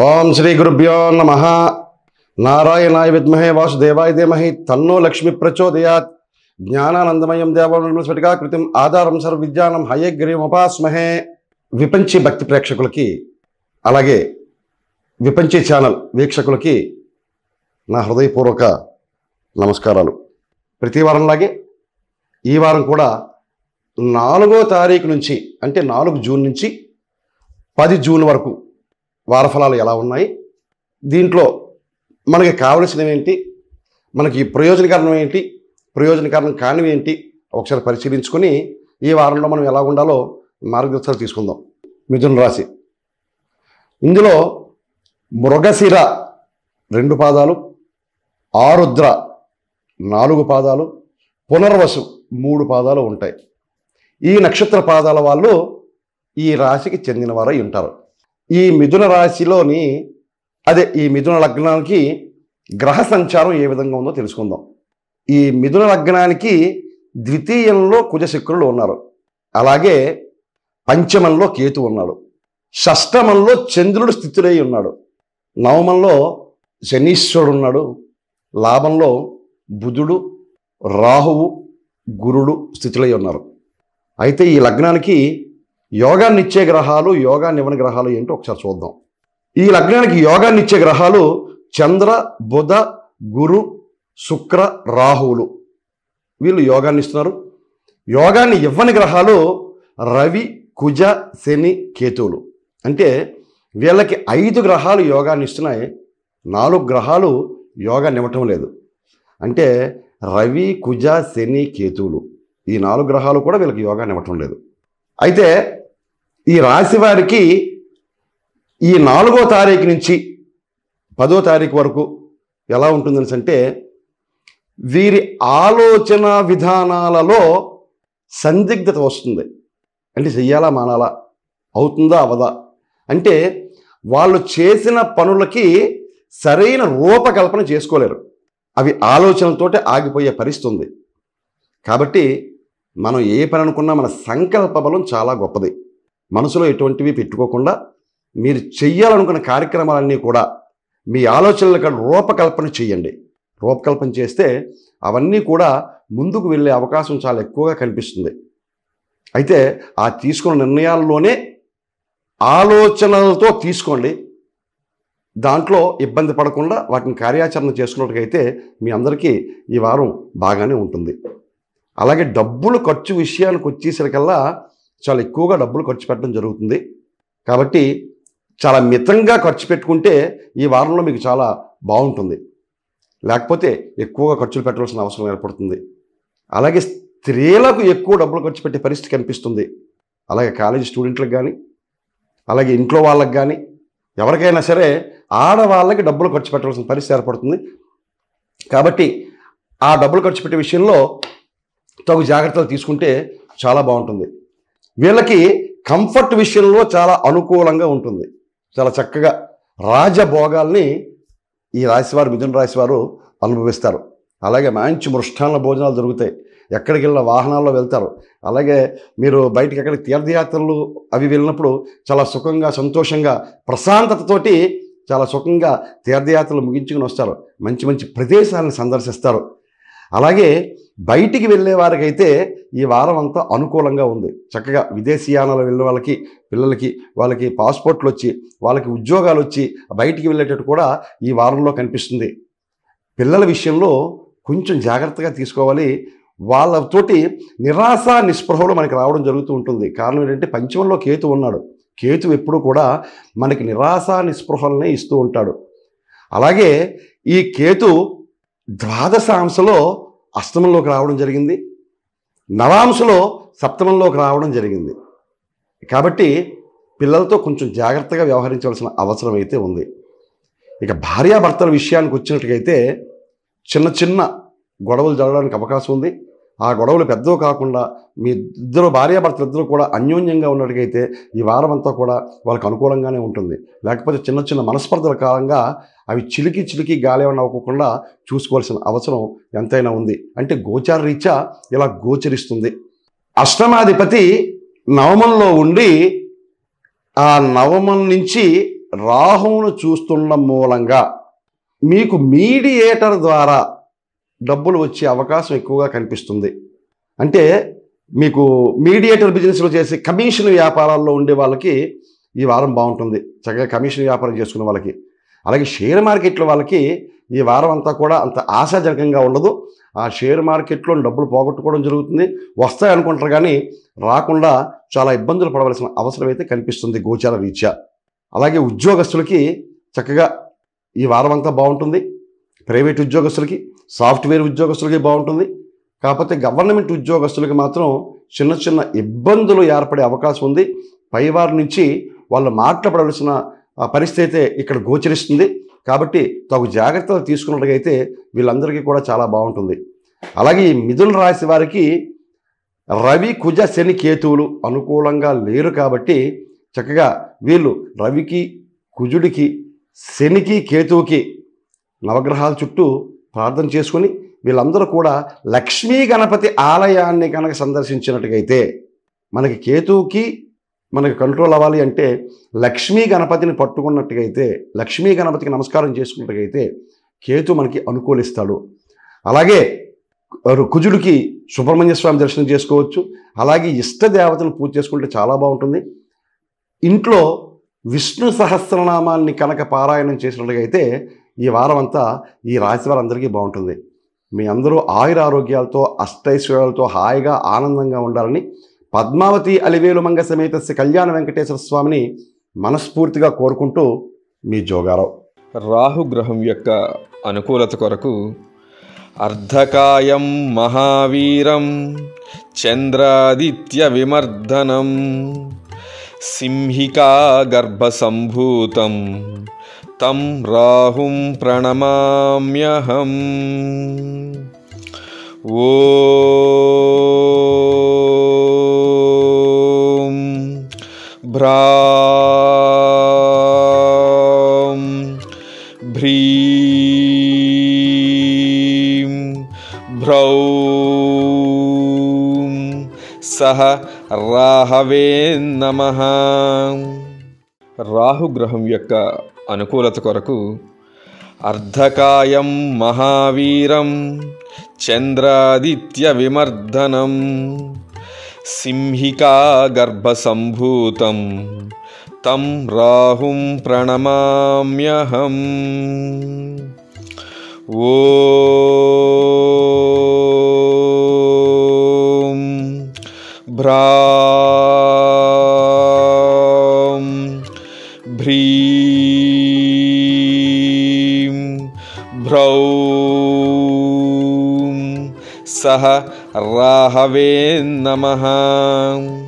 ఓం శ్రీ గురుభ్యో నమ నారాయణాయ విద్మహే వాసుదేవాయ ధీమహి తన్నో లక్ష్మి ప్రచోదయాత్ జ్ఞానానందమయం దేవస్ఫటిగా కృతిం ఆధారం సర్వ సర్వవిద్యానం హయగ్రీముపాస్మహే విపంచి భక్తి ప్రేక్షకులకి అలాగే విపంచి ఛానల్ వీక్షకులకి నా హృదయపూర్వక నమస్కారాలు ప్రతి వారంలాగే ఈ వారం కూడా నాలుగో తారీఖు నుంచి అంటే నాలుగు జూన్ నుంచి పది జూన్ వరకు వారఫలాలు ఎలా ఉన్నాయి దీంట్లో మనకి కావలసినవి ఏంటి మనకి ప్రయోజనకరణం ఏంటి ప్రయోజనకరణం కానివి ఏంటి ఒకసారి పరిశీలించుకొని ఈ వారంలో మనం ఎలా ఉండాలో మార్గదర్శనాలు తీసుకుందాం మిథున రాశి ఇందులో మృగశిర రెండు పాదాలు ఆరుద్ర నాలుగు పాదాలు పునర్వసు మూడు పాదాలు ఉంటాయి ఈ నక్షత్ర పాదాల వాళ్ళు ఈ రాశికి చెందినవారై ఉంటారు ఈ మిథున రాశిలోని అదే ఈ మిథున లగ్నానికి గ్రహ సంచారం ఏ విధంగా ఉందో తెలుసుకుందాం ఈ మిథున లగ్నానికి ద్వితీయంలో కుజశక్రులు ఉన్నారు అలాగే పంచమంలో కేతు ఉన్నాడు షష్టమంలో చంద్రుడు స్థితులై ఉన్నాడు నవమంలో శనీశ్వరుడు ఉన్నాడు లాభంలో బుధుడు రాహువు గురుడు స్థితులై ఉన్నారు అయితే ఈ లగ్నానికి యోగాన్ని ఇచ్చే గ్రహాలు యోగాన్ని ఇవ్వని గ్రహాలు ఏంటో ఒకసారి చూద్దాం ఈ లగ్నానికి యోగాన్ని ఇచ్చే గ్రహాలు చంద్ర బుధ గురు శుక్ర రాహువులు వీళ్ళు యోగాన్ని ఇస్తున్నారు యోగాన్ని ఇవ్వని గ్రహాలు రవి కుజ శని కేతువులు అంటే వీళ్ళకి ఐదు గ్రహాలు యోగాన్ని ఇస్తున్నాయి నాలుగు గ్రహాలు యోగాన్ని ఇవ్వటం లేదు అంటే రవి కుజ శని కేతువులు ఈ నాలుగు గ్రహాలు కూడా వీళ్ళకి యోగాన్ని ఇవ్వటం లేదు అయితే ఈ రాశి వారికి ఈ నాలుగో తారీఖు నుంచి పదో తారీఖు వరకు ఎలా ఉంటుందని అంటే వీరి ఆలోచన విధానాలలో సందిగ్ధత వస్తుంది అంటే చెయ్యాలా మానాలా అవుతుందా అవదా అంటే వాళ్ళు చేసిన పనులకి సరైన రూపకల్పన చేసుకోలేరు అవి ఆలోచనలతోటే ఆగిపోయే పరిస్థితి ఉంది కాబట్టి మనం ఏ పని అనుకున్నా మన సంకల్ప బలం చాలా గొప్పది మనసులో ఎటువంటివి పెట్టుకోకుండా మీరు చెయ్యాలనుకున్న కార్యక్రమాలన్నీ కూడా మీ ఆలోచనలకు రూపకల్పన చేయండి రూపకల్పన చేస్తే అవన్నీ కూడా ముందుకు వెళ్ళే అవకాశం చాలా ఎక్కువగా కనిపిస్తుంది అయితే ఆ తీసుకున్న నిర్ణయాల్లోనే ఆలోచనలతో తీసుకోండి దాంట్లో ఇబ్బంది పడకుండా వాటిని కార్యాచరణ చేసుకున్నట్టుకైతే మీ అందరికీ ఈ వారం బాగానే ఉంటుంది అలాగే డబ్బులు ఖర్చు విషయానికి వచ్చేసరికల్లా చాలా ఎక్కువగా డబ్బులు ఖర్చు పెట్టడం జరుగుతుంది కాబట్టి చాలా మితంగా ఖర్చు పెట్టుకుంటే ఈ వారంలో మీకు చాలా బాగుంటుంది లేకపోతే ఎక్కువగా ఖర్చులు పెట్టవలసిన అవసరం ఏర్పడుతుంది అలాగే స్త్రీలకు ఎక్కువ డబ్బులు ఖర్చు పెట్టే పరిస్థితి కనిపిస్తుంది అలాగే కాలేజీ స్టూడెంట్లకు కానీ అలాగే ఇంట్లో వాళ్ళకి కానీ ఎవరికైనా సరే ఆడవాళ్ళకి డబ్బులు ఖర్చు పెట్టవలసిన పరిస్థితి ఏర్పడుతుంది కాబట్టి ఆ డబ్బులు ఖర్చు పెట్టే విషయంలో తగు జాగ్రత్తలు తీసుకుంటే చాలా బాగుంటుంది వీళ్ళకి కంఫర్ట్ విషయంలో చాలా అనుకూలంగా ఉంటుంది చాలా చక్కగా రాజభోగాల్ని ఈ రాశివారు మిథున రాశివారు అనుభవిస్తారు అలాగే మంచి మృష్టాన్న భోజనాలు దొరుకుతాయి ఎక్కడికి వెళ్ళిన వాహనాల్లో వెళ్తారు అలాగే మీరు బయటికి ఎక్కడికి తీర్థయాత్రలు అవి వెళ్ళినప్పుడు చాలా సుఖంగా సంతోషంగా ప్రశాంతతతోటి చాలా సుఖంగా తీర్థయాత్రలు ముగించుకుని వస్తారు మంచి మంచి ప్రదేశాలను సందర్శిస్తారు అలాగే బయటికి వెళ్ళే వారికైతే ఈ వారం అంతా అనుకూలంగా ఉంది చక్కగా విదేశీయానాలు వెళ్ళిన వాళ్ళకి పిల్లలకి వాళ్ళకి పాస్పోర్ట్లు వచ్చి వాళ్ళకి ఉద్యోగాలు వచ్చి బయటికి వెళ్ళేటట్టు కూడా ఈ వారంలో కనిపిస్తుంది పిల్లల విషయంలో కొంచెం జాగ్రత్తగా తీసుకోవాలి వాళ్ళతోటి నిరాశ నిస్పృహలు మనకి రావడం జరుగుతూ ఉంటుంది కారణం ఏంటంటే పంచమంలో కేతు ఉన్నాడు కేతు ఎప్పుడూ కూడా మనకి నిరాశ నిస్పృహలనే ఇస్తూ ఉంటాడు అలాగే ఈ కేతు ద్వాదశాంశలో అష్టమంలోకి రావడం జరిగింది నవాంశలో సప్తమంలోకి రావడం జరిగింది కాబట్టి పిల్లలతో కొంచెం జాగ్రత్తగా వ్యవహరించవలసిన అవసరం అయితే ఉంది ఇక భార్యాభర్తల విషయానికి వచ్చినట్టుగైతే చిన్న చిన్న గొడవలు జరగడానికి అవకాశం ఉంది ఆ గొడవలు పెద్దవి కాకుండా మీ ఇద్దరు భార్యాభర్తలు ఇద్దరు కూడా అన్యోన్యంగా ఉన్నట్టుగైతే ఈ వారం అంతా కూడా వాళ్ళకి అనుకూలంగానే ఉంటుంది లేకపోతే చిన్న చిన్న మనస్పర్ధల కాలంగా అవి చిలికి చిలికి గాలి ఏమైనా అవ్వకుండా చూసుకోవాల్సిన అవసరం ఎంతైనా ఉంది అంటే గోచార రీత్యా ఇలా గోచరిస్తుంది అష్టమాధిపతి నవమంలో ఉండి ఆ నవమం నుంచి రాహువును చూస్తున్న మూలంగా మీకు మీడియేటర్ ద్వారా డబ్బులు వచ్చే అవకాశం ఎక్కువగా కనిపిస్తుంది అంటే మీకు మీడియేటర్ బిజినెస్లో చేసే కమిషన్ వ్యాపారాల్లో ఉండే వాళ్ళకి ఈ వారం బాగుంటుంది చక్కగా కమిషన్ వ్యాపారం చేసుకున్న వాళ్ళకి అలాగే షేర్ మార్కెట్లో వాళ్ళకి ఈ వారం అంతా కూడా అంత ఆశాజనకంగా ఉండదు ఆ షేర్ మార్కెట్లో డబ్బులు పోగొట్టుకోవడం జరుగుతుంది వస్తాయి అనుకుంటారు కానీ రాకుండా చాలా ఇబ్బందులు పడవలసిన అవసరం అయితే కనిపిస్తుంది గోచార రీత్యా అలాగే ఉద్యోగస్తులకి చక్కగా ఈ వారం అంతా బాగుంటుంది ప్రైవేట్ ఉద్యోగస్తులకి సాఫ్ట్వేర్ ఉద్యోగస్తులకి బాగుంటుంది కాకపోతే గవర్నమెంట్ ఉద్యోగస్తులకి మాత్రం చిన్న చిన్న ఇబ్బందులు ఏర్పడే అవకాశం ఉంది పైవారి నుంచి వాళ్ళు మాట్లాడవలసిన పరిస్థితి అయితే ఇక్కడ గోచరిస్తుంది కాబట్టి తగు జాగ్రత్తలు తీసుకున్నట్టుగైతే వీళ్ళందరికీ కూడా చాలా బాగుంటుంది అలాగే ఈ మిథున రాశి వారికి రవి కుజ శని కేతువులు అనుకూలంగా లేరు కాబట్టి చక్కగా వీళ్ళు రవికి కుజుడికి శనికి కేతువుకి నవగ్రహాల చుట్టూ ప్రార్థన చేసుకుని వీళ్ళందరూ కూడా లక్ష్మీ గణపతి ఆలయాన్ని కనుక సందర్శించినట్టుగైతే మనకి కేతువుకి మనకి కంట్రోల్ అవ్వాలి అంటే లక్ష్మీ గణపతిని పట్టుకున్నట్టుగైతే లక్ష్మీ గణపతికి నమస్కారం చేసుకున్నట్టుగైతే కేతు మనకి అనుకూలిస్తాడు అలాగే కుజుడికి సుబ్రహ్మణ్య స్వామి దర్శనం చేసుకోవచ్చు అలాగే ఇష్ట దేవతను పూజ చేసుకుంటే చాలా బాగుంటుంది ఇంట్లో విష్ణు సహస్రనామాన్ని కనుక పారాయణం చేసినట్టుగైతే ఈ వారం అంతా ఈ రాశి వారందరికీ బాగుంటుంది మీ అందరూ ఆయుర ఆరోగ్యాలతో అష్టైశ్వర్యాలతో హాయిగా ఆనందంగా ఉండాలని పద్మావతి అలివేలు మంగ సమేత కళ్యాణ వెంకటేశ్వర స్వామిని మనస్ఫూర్తిగా కోరుకుంటూ మీ జోగారావు రాహుగ్రహం యొక్క అనుకూలత కొరకు అర్ధకాయం మహావీరం చంద్రాదిత్య విమర్దనం సింహికా గర్భసంభూతం तं राहुं प्रणमाम्यहम् ॐ भ्री भ्रौ सह सः రాహవే నమ రాహుగ్రహం యొక్క అనుకూలత కొరకు అర్ధకాయం మహావీరం చంద్రాదిత్య విమర్దనం సింహికా గర్భసంభూతం తం రాహుం ప్రణమామ్యహం ఓ భ్రా राहवे नमः